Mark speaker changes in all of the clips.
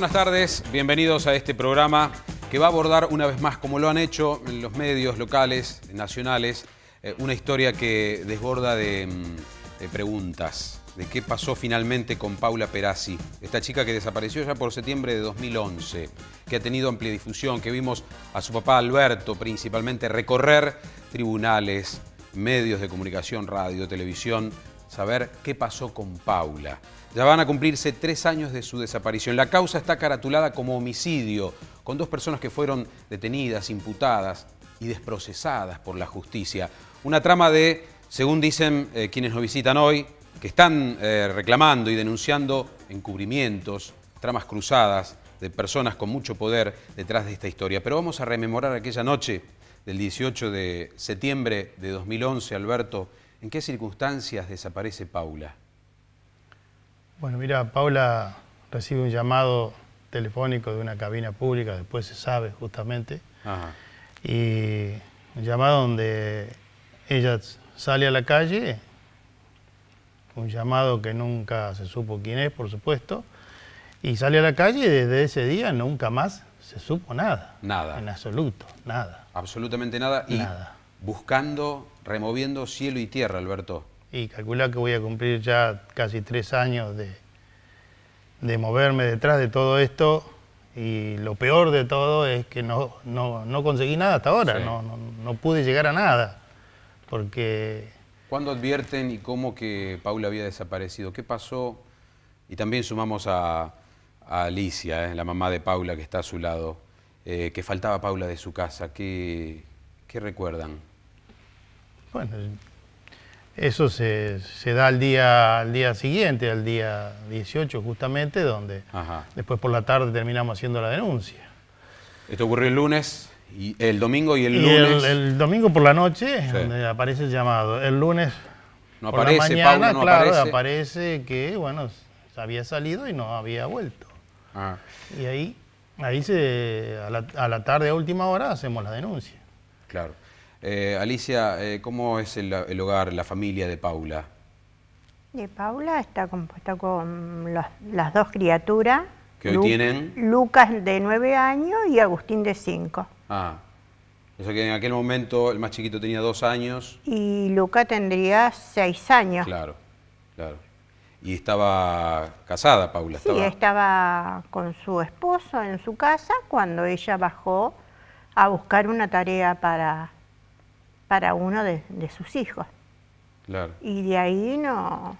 Speaker 1: buenas tardes, bienvenidos a este programa que va a abordar una vez más, como lo han hecho en los medios locales, nacionales, eh, una historia que desborda mm, de, preguntas, de qué pasó finalmente con Paula Perazzi, esta chica que desapareció ya por septiembre de 2011, que ha tenido amplia difusión, que vimos a su papá Alberto principalmente recorrer tribunales, medios de comunicación, radio, televisión, saber qué pasó con Paula. Ya van a cumplirse tres años de su desaparición. La causa está caratulada como homicidio, con dos personas que fueron detenidas, imputadas y desprocesadas por la justicia. Una trama de, según dicen eh, quienes nos visitan hoy, que están eh, reclamando y denunciando encubrimientos, tramas cruzadas de personas con mucho poder detrás de esta historia. Pero vamos a rememorar aquella noche del 18 de septiembre de 2011, Alberto, ¿En qué circunstancias desaparece Paula?
Speaker 2: Bueno, mira, Paula recibe un llamado telefónico de una cabina pública, después se sabe justamente, y un llamado donde ella sale a la calle, un llamado que nunca se supo quién es, por supuesto, y sale a la calle y desde ese día nunca más se supo nada. Nada. En absoluto, nada.
Speaker 1: Absolutamente nada. Y nada. buscando removiendo cielo y tierra, Alberto.
Speaker 2: Y calcular que voy a cumplir ya casi tres años de, moverme detrás de todo esto y lo peor de todo es que no, conseguí nada hasta ahora, no, pude llegar a nada, porque...
Speaker 1: ¿Cuándo advierten y cómo que Paula había desaparecido? ¿Qué pasó? Y también sumamos a, Alicia, eh, la mamá de Paula que está a su lado, eh, que faltaba Paula de su casa, ¿qué, qué recuerdan?
Speaker 2: Bueno, eso se, da al día, al día siguiente, al día 18 justamente, donde después por la tarde terminamos haciendo la denuncia.
Speaker 1: Esto ocurrió el lunes, y el domingo y el lunes.
Speaker 2: El, domingo por la noche donde aparece el llamado. El lunes por la mañana, claro, aparece. que bueno había salido y no había vuelto. Ah. Y ahí, ahí se, a la, a la tarde a última hora hacemos la denuncia.
Speaker 1: Claro. Eh, Alicia, eh, ¿cómo es el, hogar, la familia de Paula?
Speaker 3: De Paula está compuesta con las dos criaturas. ¿Que hoy tienen? Lucas de nueve años y Agustín de 5.
Speaker 1: Ah, o que en aquel momento el más chiquito tenía dos años.
Speaker 3: Y Luca tendría seis años.
Speaker 1: Claro, claro. ¿Y estaba casada, Paula? Sí,
Speaker 3: estaba con su esposo en su casa cuando ella bajó a buscar una tarea para para uno de, sus hijos. Claro. Y de ahí no...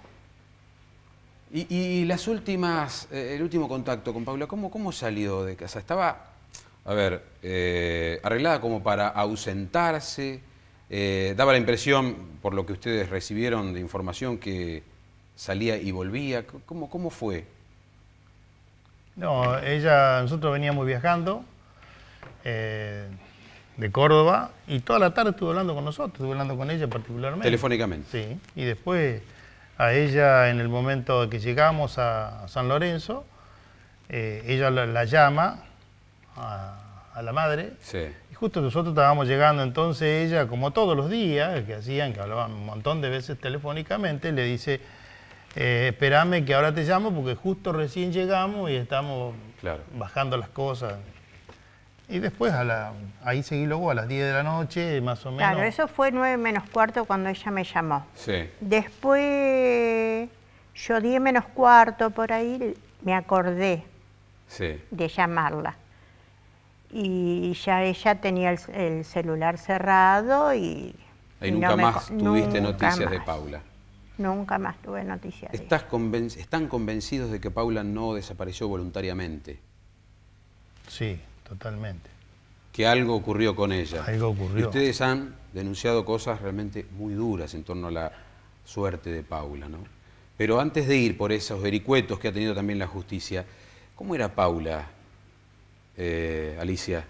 Speaker 1: Y, las últimas, eh, el último contacto con Paula, ¿cómo, cómo salió de casa? ¿Estaba, a ver, eh, arreglada como para ausentarse? Eh, daba la impresión, por lo que ustedes recibieron de información, que salía y volvía. ¿Cómo, cómo fue?
Speaker 2: No, ella, nosotros veníamos viajando de Córdoba y toda la tarde estuvo hablando con nosotros, estuve hablando con ella particularmente.
Speaker 1: Telefónicamente. Sí,
Speaker 2: y después a ella en el momento que llegamos a San Lorenzo, eh, ella la, llama a, la madre. Sí. Y justo nosotros estábamos llegando, entonces ella, como todos los días, que hacían, que hablaban un montón de veces telefónicamente, le dice, eh, espérame que ahora te llamo porque justo recién llegamos y estamos bajando las cosas. Y después a la, ahí seguí luego a las 10 de la noche, más o menos. Claro, eso
Speaker 3: fue 9 menos cuarto cuando ella me llamó. Sí. Después, yo 10 menos cuarto por ahí, me acordé de llamarla. Y ya ella tenía el, celular cerrado y... Y, nunca más tuviste noticias de Paula. Nunca más tuve noticias de
Speaker 1: ¿Están convencidos de que Paula no desapareció voluntariamente?
Speaker 2: Sí totalmente.
Speaker 1: Que algo ocurrió con ella. Algo ocurrió. ustedes han denunciado cosas realmente muy duras en torno a la suerte de Paula, ¿no? Pero antes de ir por esos vericuetos que ha tenido también la justicia, ¿cómo era Paula, eh, Alicia?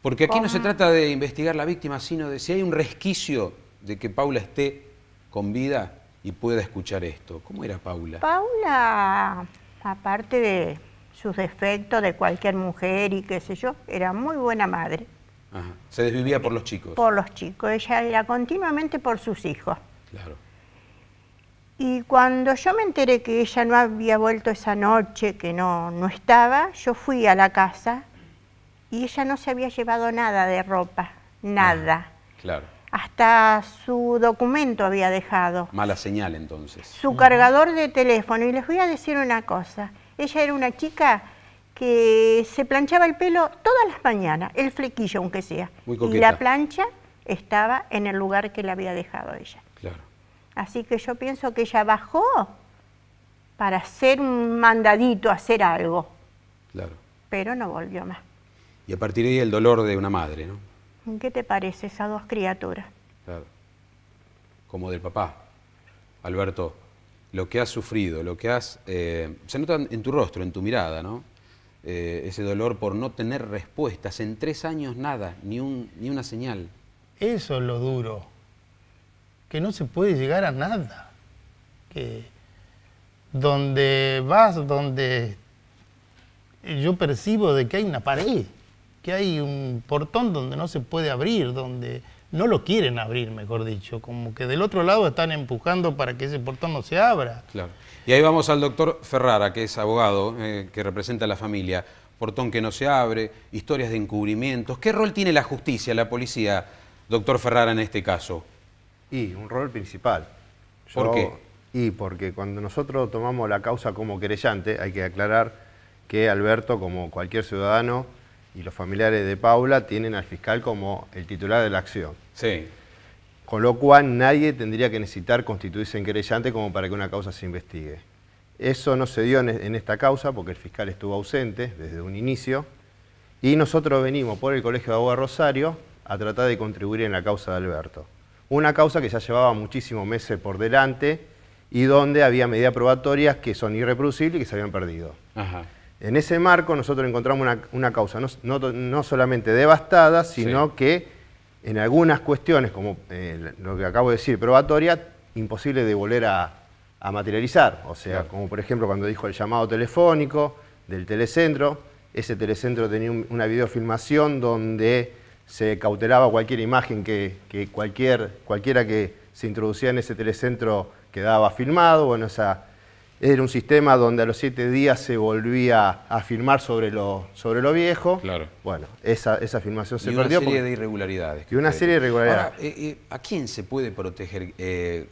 Speaker 1: Porque aquí no se ah. trata de investigar la víctima, sino de si hay un resquicio de que Paula esté con vida y pueda escuchar esto. ¿Cómo era Paula?
Speaker 3: Paula, aparte de sus defectos de cualquier mujer y qué sé yo. Era muy buena madre.
Speaker 1: Se desvivía por los chicos. Por
Speaker 3: los chicos. Ella era continuamente por sus hijos. Claro. Y cuando yo me enteré que ella no había vuelto esa noche, que no, no estaba, yo fui a la casa y ella no se había llevado nada de ropa, ah, nada. claro. Hasta su documento había dejado.
Speaker 1: Mala señal entonces.
Speaker 3: Su cargador de teléfono. Y les voy a decir una cosa. Ella era una chica que se planchaba el pelo todas las mañanas, el flequillo aunque sea. y la plancha estaba en el lugar que la había dejado ella. Claro. Así que yo pienso que ella bajó para hacer un mandadito, hacer algo. Claro. Pero no volvió más.
Speaker 1: Y a partir de ahí el dolor de una madre, ¿no?
Speaker 3: ¿Qué te parece esas dos criaturas?
Speaker 1: Claro. Como del papá, Alberto lo que has sufrido, lo que has... Eh, se nota en tu rostro, en tu mirada, ¿no? Eh, ese dolor por no tener respuestas. En tres años nada, ni, ni una señal.
Speaker 2: Eso es lo duro, que no se puede llegar a nada. Que donde vas, donde yo percibo de que hay una pared, que hay un portón donde no se puede abrir, donde no lo quieren abrir, mejor dicho, como que del otro lado están empujando para que ese portón no se abra.
Speaker 1: Claro. Y ahí vamos al doctor Ferrara, que es abogado, eh, que representa a la familia. Portón que no se abre, historias de encubrimientos. ¿Qué rol tiene la justicia, la policía, doctor Ferrara, en este caso? Y un rol
Speaker 4: principal. ¿Por qué? Y porque cuando nosotros tomamos la causa como querellante, hay que aclarar que Alberto, como cualquier ciudadano, y los familiares de Paula tienen al fiscal como el titular de la acción. Sí. Con lo cual nadie tendría que necesitar constituirse en querellante como para que una causa se investigue. Eso no se dio en esta causa porque el fiscal estuvo ausente desde un inicio y nosotros venimos por el Colegio de Abogados Rosario a tratar de contribuir en la causa de Alberto. Una causa que ya llevaba muchísimos meses por delante y donde había medidas probatorias que son irreproducibles y que se habían perdido. Ajá. En ese marco nosotros encontramos una, causa no, solamente devastada, sino que en algunas cuestiones, como eh, lo que acabo de decir, probatoria, imposible de volver a, materializar. O sea, como por ejemplo cuando dijo el llamado telefónico del telecentro, ese telecentro tenía una videofilmación donde se cautelaba cualquier imagen que, cualquier, cualquiera que se introducía en ese telecentro quedaba filmado, bueno, esa era un sistema donde a los siete días se volvía a firmar sobre lo, sobre lo viejo. Claro. Bueno, esa, esa afirmación se y perdió. Una serie de irregularidades. Y una serie de irregularidades. Ahora,
Speaker 1: eh, eh, ¿A quién se puede proteger eh,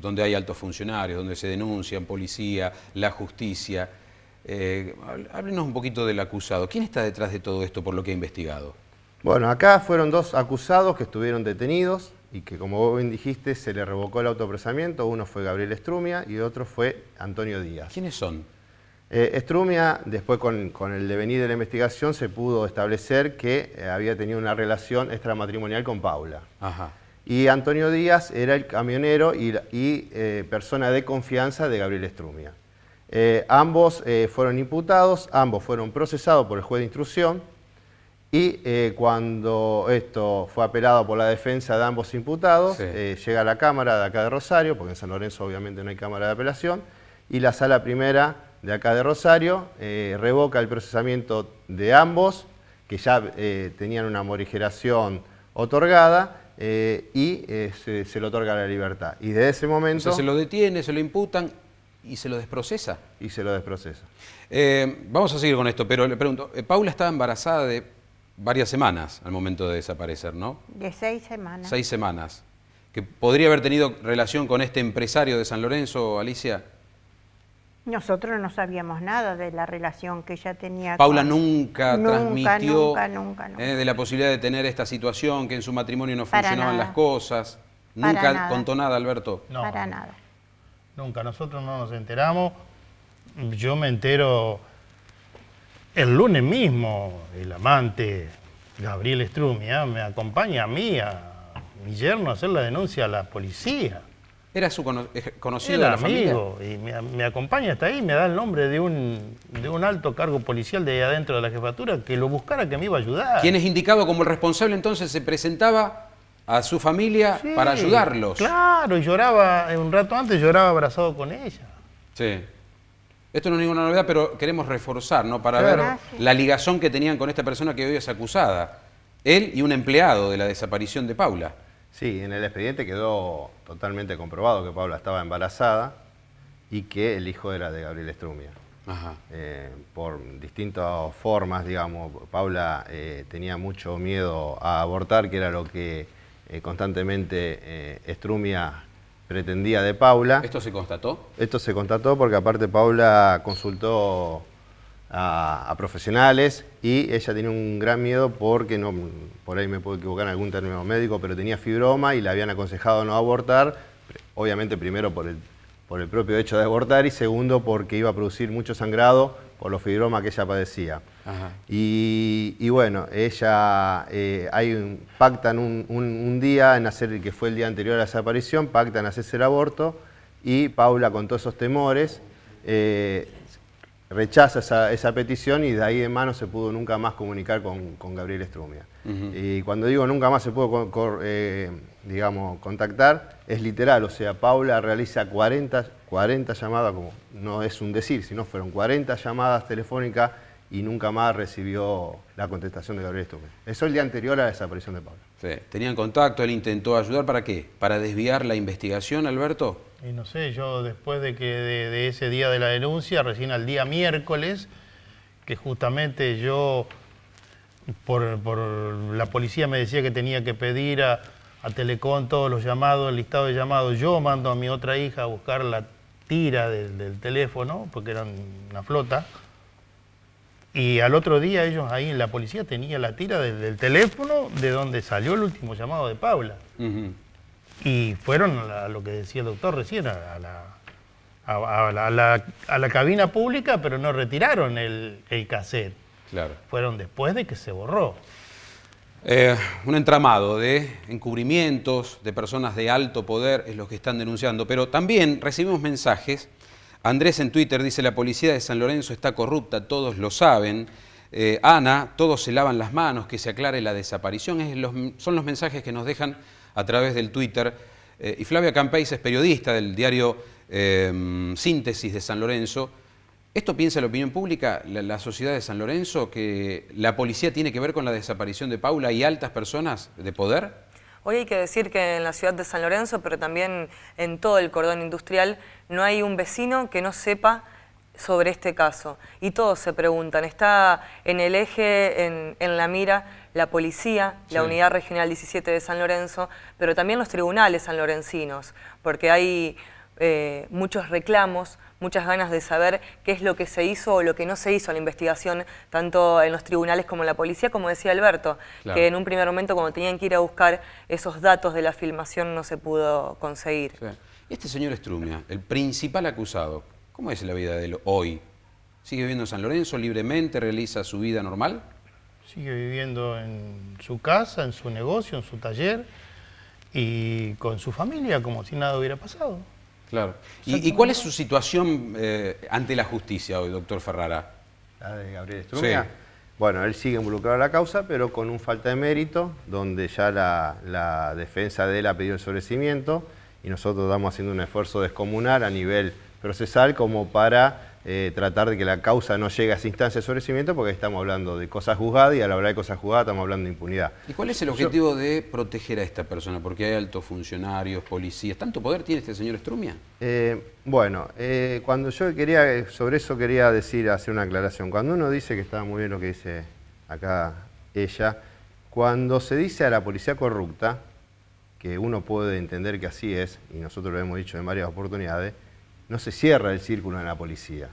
Speaker 1: donde hay altos funcionarios, donde se denuncian policía, la justicia? háblenos un poquito del acusado.
Speaker 4: ¿Quién está detrás de todo esto por lo que ha investigado? Bueno, acá fueron dos acusados que estuvieron detenidos y que como vos bien dijiste, se le revocó el autopresamiento. Uno fue Gabriel Estrumia y otro fue Antonio Díaz. ¿Quiénes son? Eh, Estrumia, después con, el devenir de la investigación, se pudo establecer que eh, había tenido una relación extramatrimonial con Paula. Y Antonio Díaz era el camionero y, eh, persona de confianza de Gabriel Estrumia. ambos fueron imputados, ambos fueron procesados por el juez de instrucción y eh, cuando esto fue apelado por la defensa de ambos imputados, eh, llega la Cámara de acá de Rosario, porque en San Lorenzo obviamente no hay Cámara de Apelación, y la Sala Primera de acá de Rosario eh, revoca el procesamiento de ambos, que ya tenían una morigeración otorgada, y se, se, le otorga la libertad. Y desde ese momento... se lo detiene, se lo imputan
Speaker 1: y se lo desprocesa. Y se lo desprocesa. vamos a seguir con esto, pero le pregunto, Paula estaba embarazada de varias semanas al momento de desaparecer, ¿no?
Speaker 3: De seis semanas.
Speaker 1: Seis semanas. ¿Que podría haber tenido relación con este empresario de San Lorenzo, Alicia?
Speaker 3: Nosotros no sabíamos nada de la relación que ella tenía. Paula
Speaker 1: nunca, nunca, transmitió nunca, nunca, eh, de la posibilidad de tener esta situación, que en su matrimonio no funcionaban las cosas.
Speaker 3: nunca contó
Speaker 1: nada, Alberto.
Speaker 3: No, Para nada.
Speaker 2: Nunca, nosotros no nos enteramos. Yo me entero el lunes mismo, el amante Gabriel Strumia, me acompaña a mí, a mi yerno, a hacer la denuncia a la policía. ¿Era su eh, conocido la amigo, y me, acompaña hasta ahí, me da el nombre de un, de un alto cargo policial de ahí adentro de la
Speaker 1: jefatura que lo buscara, que me iba a ayudar. Quien es indicado como el responsable entonces se presentaba a su familia para ayudarlos?
Speaker 2: claro, y lloraba, un rato antes lloraba abrazado con ella.
Speaker 1: Sí. Esto no es ninguna novedad, pero queremos reforzar, ¿no? Para ver la ligazón que tenían con esta persona que hoy es acusada. Él y un empleado de la desaparición de Paula.
Speaker 4: Sí, en el expediente quedó totalmente comprobado que Paula estaba embarazada y que el hijo era de Gabriel Estrumia. Eh, por distintas formas, digamos, Paula eh, tenía mucho miedo a abortar, que era lo que eh, constantemente Estrumia pretendía de Paula. ¿Esto se constató? Esto se constató porque aparte Paula consultó a, profesionales y ella tenía un gran miedo porque, no, por ahí me puedo equivocar en algún término médico, pero tenía fibroma y le habían aconsejado no abortar, obviamente primero por el, por el propio hecho de abortar y segundo porque iba a producir mucho sangrado por los fibromas que ella padecía. Y, bueno, ella, eh, hay un, pactan un, día, en hacer, que fue el día anterior a la desaparición, pactan hacerse el aborto y Paula con todos esos temores eh, rechaza esa, petición y de ahí en mano se pudo nunca más comunicar con, Gabriel Estrumia. Y cuando digo nunca más se pudo eh, digamos, contactar, es literal, o sea, Paula realiza 40 40 llamadas, como no es un decir, sino fueron 40 llamadas telefónicas y nunca más recibió la contestación de Gabriel Es Eso el día anterior a la desaparición de Pablo. Sí. Tenían contacto, él
Speaker 1: intentó ayudar, ¿para qué? ¿Para desviar la investigación, Alberto?
Speaker 4: Y no sé, yo después de que
Speaker 2: de, ese día de la denuncia, recién al día miércoles, que justamente yo, por, la policía me decía que tenía que pedir a, a Telecom todos los llamados, el listado de llamados, yo mando a mi otra hija a buscar la tira del, teléfono, porque eran una flota, y al otro día ellos ahí en la policía tenían la tira del, teléfono de donde salió el último llamado de Paula. Y fueron a lo que decía el doctor recién, a la,
Speaker 1: a,
Speaker 2: la, cabina pública, pero no retiraron el, el cassette. Fueron después de que se borró.
Speaker 1: Eh, un entramado de encubrimientos de personas de alto poder es lo que están denunciando, pero también recibimos mensajes. Andrés en Twitter dice, la policía de San Lorenzo está corrupta, todos lo saben. Eh, Ana, todos se lavan las manos, que se aclare la desaparición. Es son los mensajes que nos dejan a través del Twitter. Eh, y Flavia Campeis es periodista del diario Síntesis de San Lorenzo esto piensa la opinión pública, la, sociedad de San Lorenzo, que la policía tiene que ver con la desaparición de Paula y altas personas de poder.
Speaker 5: Hoy hay que decir que en la ciudad de San Lorenzo, pero también en todo el cordón industrial, no hay un vecino que no sepa sobre este caso. Y todos se preguntan, está en el eje, en, la mira, la policía, la Unidad Regional 17 de San Lorenzo, pero también los tribunales sanlorencinos, porque hay eh, muchos reclamos muchas ganas de saber qué es lo que se hizo o lo que no se hizo en la investigación, tanto en los tribunales como en la policía, como decía Alberto, que en un primer momento cuando tenían que ir a buscar esos datos de la filmación no se pudo conseguir.
Speaker 1: Este señor Estrumia, el principal acusado, ¿cómo es la vida de él hoy? ¿Sigue viviendo en San Lorenzo libremente? ¿Realiza su vida normal?
Speaker 2: Sigue viviendo en su casa, en su negocio, en su taller y con su familia, como si nada hubiera pasado.
Speaker 1: Claro. ¿Y, cuál es su
Speaker 4: situación eh, ante la justicia hoy, doctor Ferrara? La de Gabriel Estrumia. Sí. Bueno, él sigue involucrado en la causa, pero con un falta de mérito, donde ya la, la defensa de él ha pedido el sobrecimiento y nosotros estamos haciendo un esfuerzo descomunal a nivel procesal como para eh, tratar de que la causa no llegue a esa instancia de sobrecimiento porque estamos hablando de cosas juzgadas y al hablar de cosas juzgadas estamos hablando de impunidad. ¿Y cuál es el objetivo de proteger a esta persona?
Speaker 1: Porque hay altos funcionarios, policías. ¿Tanto poder tiene este señor Estrumia?
Speaker 4: Eh, bueno, eh, cuando yo quería, sobre eso quería decir, hacer una aclaración. Cuando uno dice que está muy bien lo que dice acá ella, cuando se dice a la policía corrupta, que uno puede entender que así es, y nosotros lo hemos dicho en varias oportunidades, no se cierra el círculo en la policía.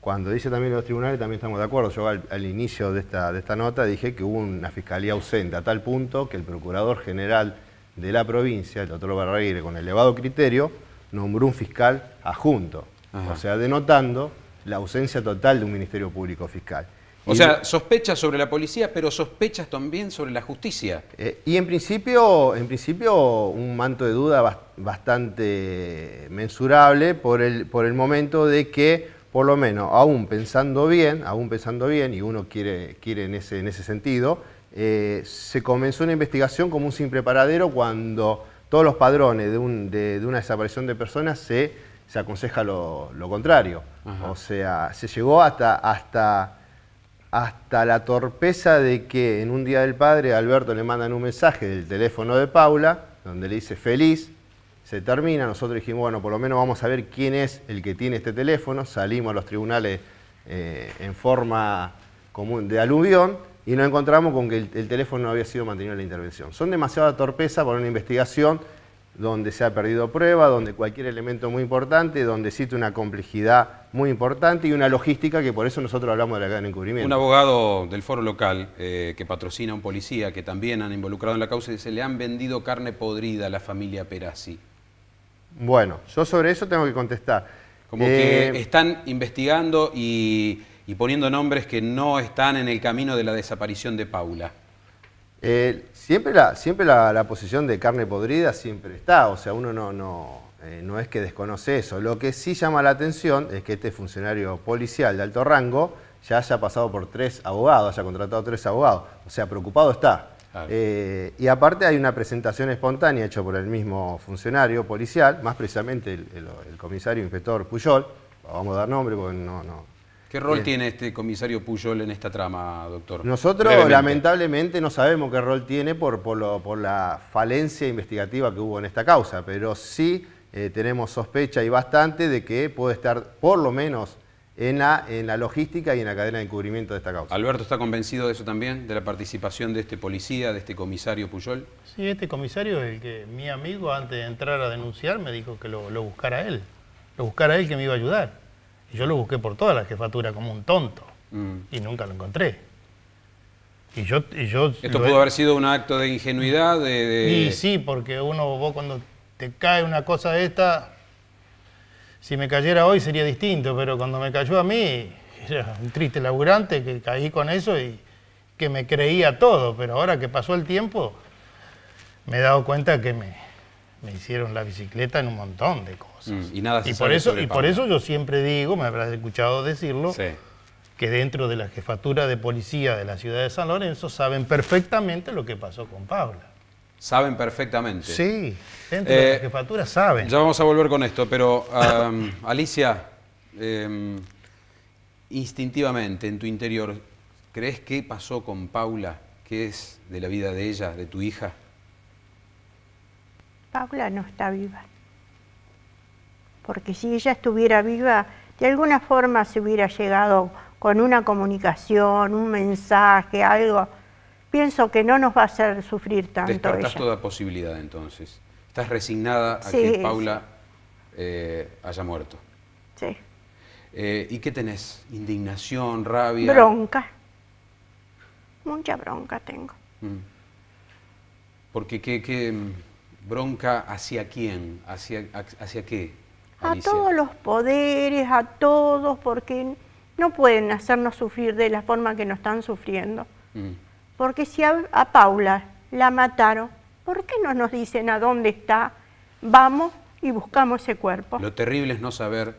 Speaker 4: Cuando dice también los tribunales, también estamos de acuerdo. Yo al, inicio de esta, nota dije que hubo una fiscalía ausente, a tal punto que el procurador general de la provincia, el doctor Barraire, con elevado criterio, nombró un fiscal adjunto. O sea, denotando la ausencia total de un Ministerio Público Fiscal. O sea,
Speaker 1: sospechas sobre la policía, pero sospechas también sobre la justicia.
Speaker 4: Eh, y en principio, en principio, un manto de duda bastante mensurable por el, por el momento de que, por lo menos, aún pensando bien, aún pensando bien, y uno quiere, quiere en, ese, en ese sentido, eh, se comenzó una investigación como un simple paradero cuando todos los padrones de, un, de, una desaparición de personas se, se aconseja lo, contrario. O sea, se llegó hasta... hasta hasta la torpeza de que en un día del padre Alberto le mandan un mensaje del teléfono de Paula, donde le dice feliz, se termina, nosotros dijimos, bueno, por lo menos vamos a ver quién es el que tiene este teléfono, salimos a los tribunales eh, en forma común de aluvión y nos encontramos con que el, teléfono no había sido mantenido en la intervención. Son demasiada torpeza para una investigación donde se ha perdido prueba, donde cualquier elemento muy importante, donde existe una complejidad muy importante y una logística que por eso nosotros hablamos de la cadena encubrimiento. Un abogado
Speaker 1: del foro local eh, que patrocina a un policía que también han involucrado en la causa y le han vendido carne podrida a la familia Perazzi.
Speaker 4: Bueno, yo sobre eso tengo que contestar. Como que eh,
Speaker 1: están investigando y poniendo nombres que no están en el camino de la desaparición de Paula.
Speaker 4: Eh, siempre la, siempre la, posición de carne podrida siempre está, o sea, uno no, no, eh, no es que desconoce eso. Lo que sí llama la atención es que este funcionario policial de alto rango ya haya pasado por tres abogados, haya contratado tres abogados, o sea, preocupado está. Eh, y aparte hay una presentación espontánea hecha por el mismo funcionario policial, más precisamente el, comisario inspector Puyol, vamos a dar nombre porque no, no, ¿Qué rol
Speaker 1: tiene este comisario Puyol en esta trama, doctor? Nosotros
Speaker 4: lamentablemente no sabemos qué rol tiene por, por, la falencia investigativa que hubo en esta causa, pero sí eh, tenemos sospecha y bastante de que puede estar por lo menos en la, en la logística y en la cadena de encubrimiento de esta causa.
Speaker 1: ¿Alberto está convencido de eso también, de la participación de este policía, de este comisario Puyol?
Speaker 4: Sí, este
Speaker 2: comisario es el que mi amigo antes de entrar a denunciar me dijo que lo, lo buscara él, lo buscara él que me iba a ayudar yo lo busqué por toda la jefatura como un tonto mm. y nunca lo encontré.
Speaker 1: Y yo, Esto pudo haber sido un acto de ingenuidad. De, de... sí,
Speaker 2: porque uno, vos cuando te cae una cosa de esta, si me cayera hoy sería distinto, pero cuando me cayó a mí, era un triste laburante que caí con eso y que me creía todo, pero ahora que pasó el tiempo, me he dado cuenta que me, me hicieron la bicicleta en un montón de
Speaker 1: cosas. Mm, y nada y por eso Y por eso
Speaker 2: yo siempre digo, me habrás escuchado decirlo, que dentro de la jefatura de policía de la ciudad de San Lorenzo saben perfectamente lo que pasó con Paula.
Speaker 1: Saben perfectamente. Sí, dentro de la eh, jefatura saben. Ya vamos a volver con esto, pero um, Alicia, em, instintivamente en tu interior, ¿crees qué pasó con Paula? ¿Qué es de la vida de ella, de tu hija?
Speaker 3: Paula no está viva. Porque si ella estuviera viva, de alguna forma se hubiera llegado con una comunicación, un mensaje, algo. Pienso que no nos va a hacer sufrir tanto. Descartás
Speaker 1: toda posibilidad entonces. Estás resignada a que Paula eh, haya muerto. Sí. Eh, ¿Y qué tenés? ¿Indignación, rabia?
Speaker 3: Bronca. Mucha bronca tengo.
Speaker 1: Mm. Porque qué, qué mm, ¿Bronca hacia quién? ¿Hacia, hacia qué? A todos
Speaker 3: los poderes, a todos, porque no pueden hacernos sufrir de la forma que nos están sufriendo. Mm. Porque si a, Paula la mataron, ¿por qué no nos dicen a dónde está? Vamos y buscamos ese cuerpo.
Speaker 1: Lo terrible es no saber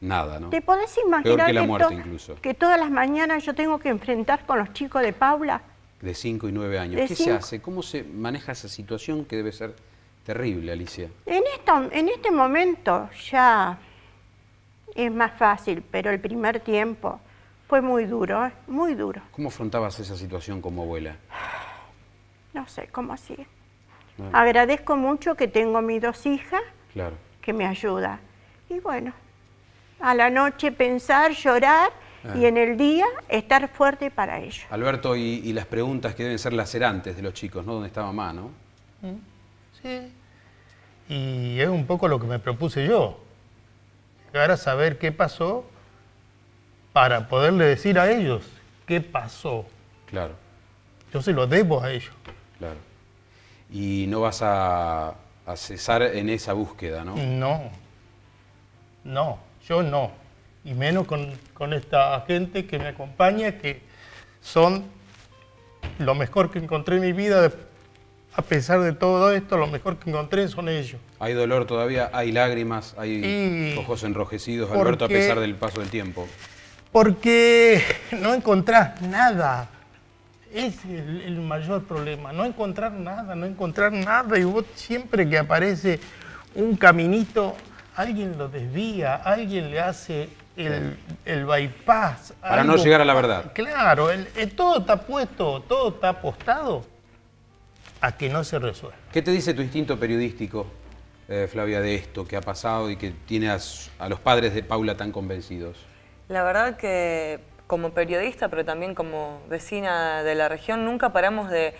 Speaker 1: nada, ¿no? ¿Te
Speaker 3: podés imaginar que, incluso. que todas las mañanas yo tengo que enfrentar con los chicos de Paula?
Speaker 1: De 5 y 9 años. ¿Qué se hace? ¿Cómo se maneja esa situación que debe ser Terrible, Alicia.
Speaker 3: En, esto, en este momento ya es más fácil, pero el primer tiempo fue muy duro, ¿eh? muy duro.
Speaker 1: ¿Cómo afrontabas esa situación como abuela?
Speaker 3: No sé cómo así? Agradezco mucho que tengo mis dos hijas que me ayudan. Y bueno, a la noche pensar, llorar ah. y en el día estar fuerte para ellos.
Speaker 1: Alberto, y, las preguntas que deben ser lacerantes de los chicos, ¿no? ¿Dónde está mamá, no?
Speaker 3: Mm.
Speaker 2: Sí. Y es un poco lo que me propuse yo, llegar a saber qué pasó para poderle decir a ellos qué pasó. Claro. Yo se lo debo a ellos.
Speaker 1: Claro. Y no vas a, cesar en esa búsqueda, ¿no? No.
Speaker 2: No, yo no. Y menos con, con esta gente que me acompaña, que son lo mejor que encontré en mi vida a pesar de todo esto, lo mejor que encontré son ellos.
Speaker 1: Hay dolor todavía, hay lágrimas, hay ojos enrojecidos, porque, Alberto, a pesar del paso del tiempo.
Speaker 2: Porque no encontrás nada. Es el, mayor problema, no encontrar nada, no encontrar nada. Y vos siempre que aparece un caminito, alguien lo desvía, alguien le hace el, bypass. Para no llegar a la verdad. Claro, todo está puesto, todo está apostado a que no se resuelva.
Speaker 1: ¿Qué te dice tu instinto periodístico, eh, Flavia, de esto que ha pasado y que tiene a, los padres de Paula tan convencidos?
Speaker 5: La verdad que como periodista, pero también como vecina de la región, nunca paramos de,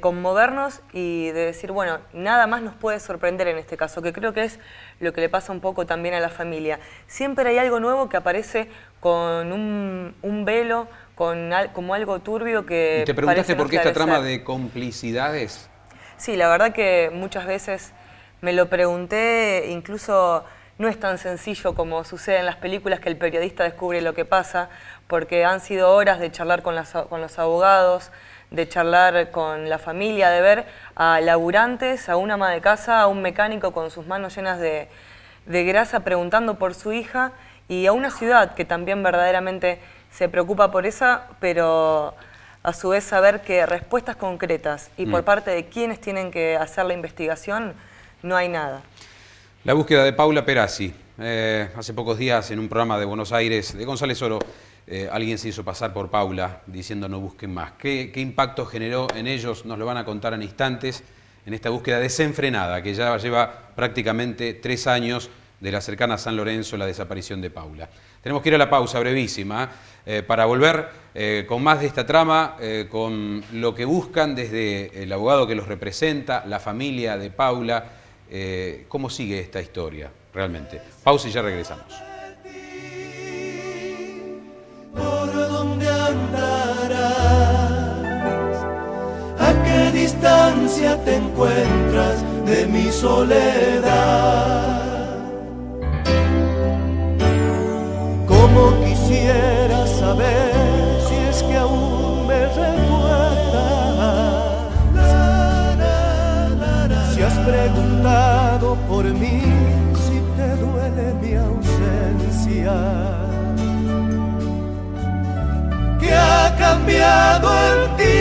Speaker 5: conmovernos y de decir, bueno, nada más nos puede sorprender en este caso, que creo que es lo que le pasa un poco también a la familia. Siempre hay algo nuevo que aparece con un velo, como algo turbio que... ¿Y ¿Te preguntaste por qué esta trama de
Speaker 1: complicidades?
Speaker 5: Sí, la verdad que muchas veces me lo pregunté, incluso no es tan sencillo como sucede en las películas que el periodista descubre lo que pasa, porque han sido horas de charlar con, con los abogados, de charlar con la familia, de ver a laburantes, a una ama de casa, a un mecánico con sus manos llenas de, de grasa preguntando por su hija y a una ciudad que también verdaderamente se preocupa por esa, pero a su vez saber que respuestas concretas y por mm. parte de quienes tienen que hacer la investigación, no hay nada.
Speaker 1: La búsqueda de Paula Perazzi. Eh, hace pocos días en un programa de Buenos Aires de González Oro, eh, alguien se hizo pasar por Paula diciendo no busquen más. ¿Qué, ¿Qué impacto generó en ellos? Nos lo van a contar en instantes en esta búsqueda desenfrenada que ya lleva prácticamente tres años de la cercana San Lorenzo, la desaparición de Paula. Tenemos que ir a la pausa brevísima eh, para volver eh, con más de esta trama, eh, con lo que buscan desde el abogado que los representa, la familia de Paula, cómo sigue esta historia realmente. Pausa y ya regresamos.
Speaker 3: ¿A qué distancia te encuentras de mi si te duele mi ausencia. Que ha cambiado en ti